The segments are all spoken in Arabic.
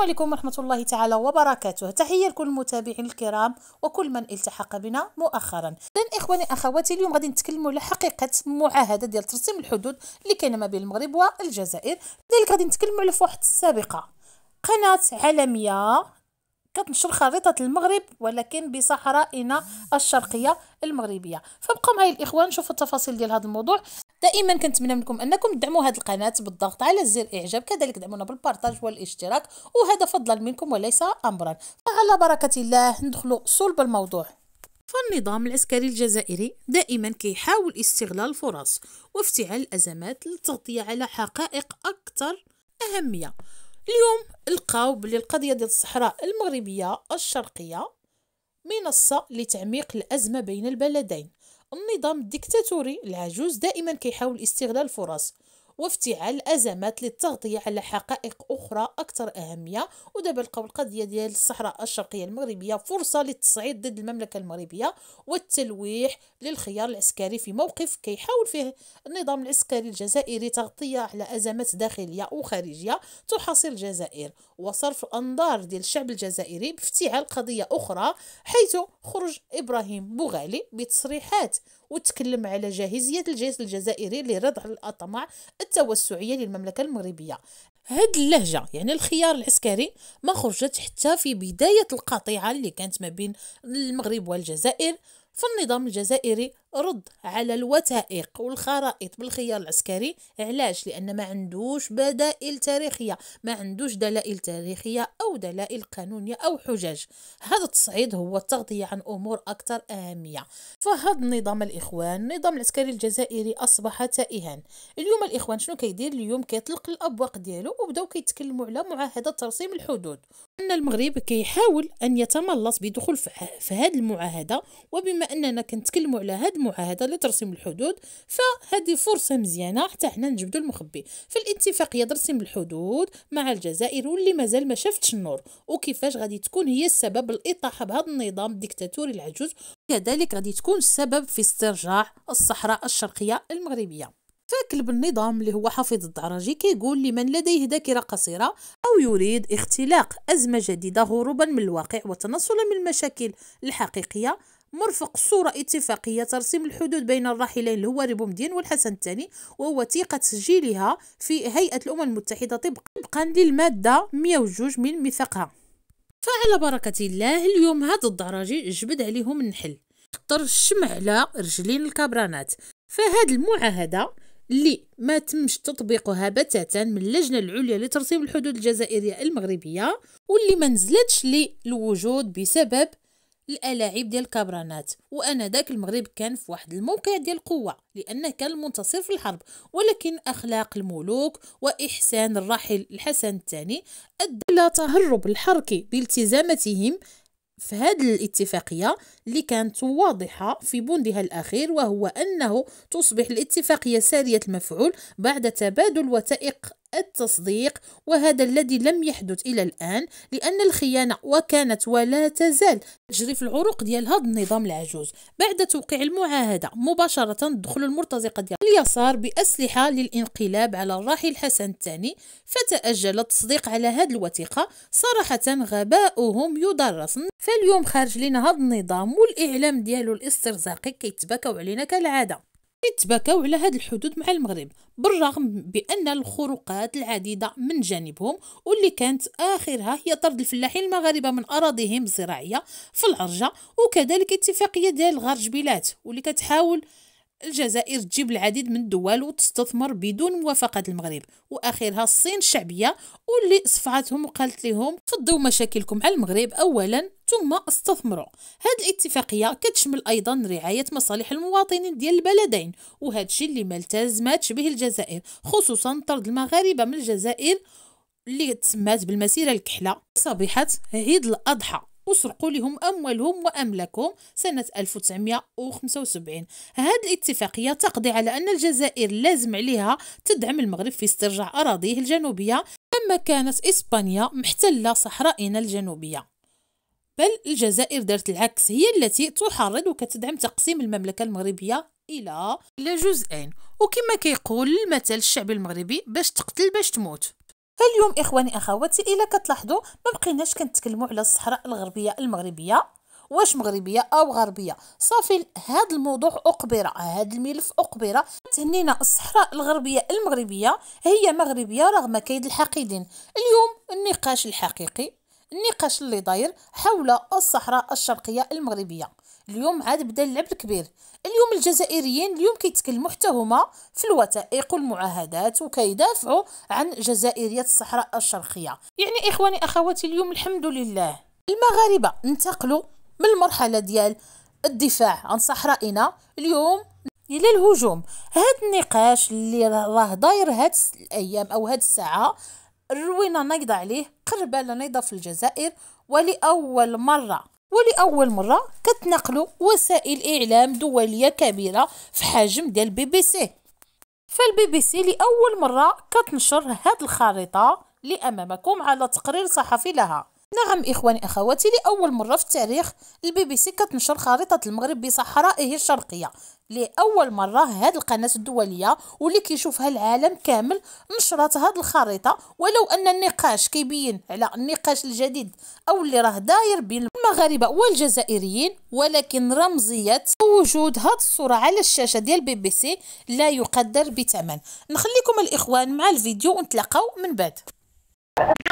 السلام عليكم ورحمة الله تعالى وبركاته تحية لكل المتابعين الكرام وكل من التحق بنا مؤخرا إذن إخواني أخواتي اليوم غادي نتكلموا على حقيقة معاهدة ديال ترسيم الحدود اللي كاينة ما بين المغرب والجزائر لذلك غادي نتكلموا على فواحد السابقة قناة عالمية كتنشر خريطة المغرب ولكن بصحرائنا الشرقية المغربية فبقوا معايا الإخوان شوفوا التفاصيل ديال هذا الموضوع دائما كنتمنى منكم انكم تدعموا هذه القناه بالضغط على زر الاعجاب كذلك دعمونا بالبارطاج والاشتراك وهذا فضلا منكم وليس امرا فعلى بركه الله ندخلوا صلب الموضوع فالنظام العسكري الجزائري دائما كيحاول استغلال الفرص وافتعال الازمات للتغطيه على حقائق اكثر اهميه اليوم لقاو بلي القضيه ديال الصحراء المغربيه الشرقيه منصه لتعميق الازمه بين البلدين النظام الديكتاتوري العجوز دائما كيحاول استغلال الفرص وافتعال أزمات للتغطية على حقائق أخرى أكثر أهمية ودابا لقاو القضية ديال الصحراء الشرقية المغربية فرصة للتصعيد ضد المملكة المغربية والتلويح للخيار العسكري في موقف كيحاول فيه النظام العسكري الجزائري تغطية على أزمات داخلية وخارجية تحاصر الجزائر وصرف الأنظار ديال الشعب الجزائري بافتعال قضية أخرى حيث خرج إبراهيم بوغالي بتصريحات وتكلم على جاهزية الجيش الجزائري لردع الأطماع التوسعية للمملكة المغربية هاد اللهجة يعني الخيار العسكري ما خرجت حتى في بداية القطيعة اللي كانت ما بين المغرب والجزائر فالنظام الجزائري رد على الوثائق والخرائط بالخيار العسكري علاش لان ما عندوش بدائل تاريخيه ما عندوش دلائل تاريخيه او دلائل قانونيه او حجج هذا التصعيد هو التغطيه عن امور اكثر اهميه فهذا النظام الاخوان النظام العسكري الجزائري اصبح تائها اليوم الاخوان شنو كيدير اليوم كيطلق الابواق ديالو وبداو كيتكلموا على معاهده ترسيم الحدود ان المغرب كيحاول ان يتملص بدخول في هذه المعاهده وبما اننا كنتكلموا على هذا المعاهده لترسيم الحدود فهذه فرصه مزيانه حتى حنا نجبدو المخبي فالاتفاقيه ترسم الحدود مع الجزائر واللي مازال ما شافتش النور وكيفاش غادي تكون هي السبب الاطاحه بهذا النظام الديكتاتوري العجوز كذلك غادي تكون السبب في استرجاع الصحراء الشرقيه المغربيه فكلب النظام اللي هو حفيظ الدعرجي كيقول لمن لديه ذاكرة قصيرة أو يريد اختلاق أزمة جديدة هروبا من الواقع وتنصلا من المشاكل الحقيقية مرفق صورة اتفاقية ترسم الحدود بين الراحلين الهواري بومدين والحسن الثاني ووثيقة تسجيلها في هيئة الأمم المتحدة طبقا للمادة 102 من ميثاقها فعلى بركة الله اليوم هاد الدرجي جبد عليهم النحل خطر الشمع على رجلين الكابرانات فهاد المعاهدة اللي ما تمش تطبيقها بتاتا من اللجنة العليا لترسيم الحدود الجزائرية المغربية واللي ما نزلتش للوجود بسبب الالاعيب ديال كابرانات وانا ذاك المغرب كان في واحد الموقع ديال القوه لانه كان المنتصر في الحرب ولكن اخلاق الملوك واحسان الراحل الحسن الثاني ادى الى تهرب الحركي بالتزاماتهم في هذه الاتفاقية اللي كانت واضحة في بندها الأخير وهو أنه تصبح الاتفاقية سارية المفعول بعد تبادل وثائق التصديق وهذا الذي لم يحدث إلى الآن لأن الخيانة وكانت ولا تزال تجري في العروق ديال هذا النظام العجوز بعد توقيع المعاهدة مباشرة دخل المرتزقة ديال اليسار بأسلحة للانقلاب على الراحل حسن الثاني فتأجل التصديق على هذه الوثيقة صراحة غباؤهم يدرس فاليوم خارج لنا هذا النظام والإعلام ديالو الاسترزاقي كيتباكاو علينا كالعادة يتباكاو على هاد الحدود مع المغرب بالرغم بأن الخروقات العديدة من جانبهم واللي كانت آخرها هي طرد الفلاحين المغاربة من أراضيهم الزراعية في العرجة وكذلك اتفاقية ديال الغرج بلاد واللي كتحاول الجزائر تجيب العديد من الدول وتستثمر بدون موافقة المغرب وآخرها الصين الشعبية واللي صفعتهم وقالت لهم فضوا مشاكلكم على المغرب أولا ثم استثمروا هاد الاتفاقية كتشمل أيضا رعاية مصالح المواطنين ديال البلدين وهذا الشيء اللي ما التزمتش به الجزائر خصوصا طرد المغاربة من الجزائر اللي تسمات بالمسيرة الكحلة صبيحة عيد الأضحى وسرقوا لهم أموالهم وأملاكهم سنة 1975 هذه الاتفاقية تقضي على أن الجزائر لازم عليها تدعم المغرب في استرجاع أراضيه الجنوبية أما كانت إسبانيا محتلة صحرائنا الجنوبية بل الجزائر دارت العكس هي التي تحرض وكتدعم تقسيم المملكة المغربية إلى إلى جزئين وكما كيقول المثل الشعبي المغربي باش تقتل باش تموت فاليوم اخواني اخواتي الا كتلاحظوا ما بقيناش كنتكلموا على الصحراء الغربيه المغربيه واش مغربيه او غربيه صافي هذا الموضوع اقبر هذا الملف اقبر تهنينا الصحراء الغربيه المغربيه هي مغربيه رغم كيد الحاقدين اليوم النقاش الحقيقي النقاش اللي داير حول الصحراء الشرقيه المغربيه اليوم عاد بدا اللعب الكبير اليوم الجزائريين اليوم كيتكلموا حتى هما في الوثائق والمعاهدات وكيدافعوا عن جزائريه الصحراء الشرقيه يعني اخواني اخواتي اليوم الحمد لله المغاربه انتقلوا من المرحله ديال الدفاع عن صحرائنا اليوم الى الهجوم هاد النقاش اللي راه داير هاد الايام او هاد الساعه روينا نايضه عليه قربه نايضه في الجزائر ولاول مره ولأول مرة كتنقلوا وسائل إعلام دولية كبيرة في حجم ديال بي بي سي فالبي بي سي لأول مرة كتنشر هاد الخريطة لأمامكم أمامكم على تقرير صحفي لها نعم إخواني أخواتي لأول مرة في التاريخ البي بي سي كتنشر خريطة المغرب بصحرائه الشرقية لأول مرة هاد القناة الدولية واللي كيشوفها العالم كامل نشرت هاد الخريطة ولو أن النقاش كيبين على النقاش الجديد أو اللي راه داير بين المغاربة والجزائريين ولكن رمزية وجود هاد الصورة على الشاشة ديال بي بي سي لا يقدر بثمن نخليكم الإخوان مع الفيديو ونتلاقاو من بعد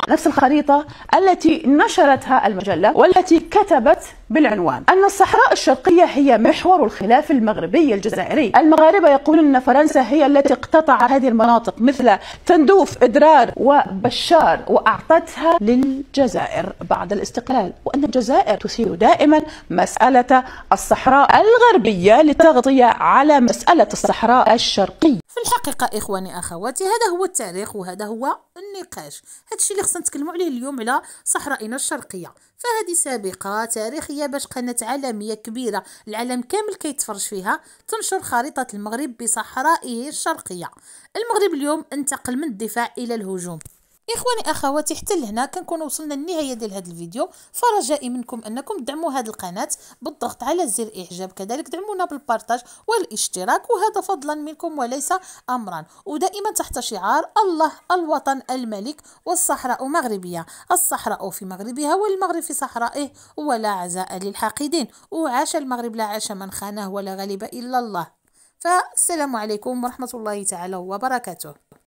نفس الخريطة التي نشرتها المجلة والتي كتبت بالعنوان أن الصحراء الشرقية هي محور الخلاف المغربي الجزائري المغاربة يقولون أن فرنسا هي التي اقتطعت هذه المناطق مثل تندوف إدرار وبشار وأعطتها للجزائر بعد الاستقلال وأن الجزائر تثير دائما مسألة الصحراء الغربية للتغطية على مسألة الصحراء الشرقية في الحقيقة إخواني أخواتي هذا هو التاريخ وهذا هو النقاش هذا الشيء اللي خصنا نتكلموا عليه اليوم على صحرائنا الشرقية فهذه سابقة تاريخية هي باش قناة عالمية كبيرة العالم كامل كيتفرج فيها تنشر خريطة المغرب بصحرائه الشرقية المغرب اليوم انتقل من الدفاع إلى الهجوم اخواني اخواتي حتى لهنا كنكون وصلنا للنهايه ديال هذا الفيديو فرجائي منكم انكم تدعموا هذه القناه بالضغط على زر اعجاب كذلك دعمونا بالبارتاج والاشتراك وهذا فضلا منكم وليس امرا ودائما تحت شعار الله الوطن الملك والصحراء مغربيه الصحراء في مغربها والمغرب في صحرائه ولا عزاء للحاقدين وعاش المغرب لا عاش من خانه ولا غلب الا الله فالسلام عليكم ورحمه الله تعالى وبركاته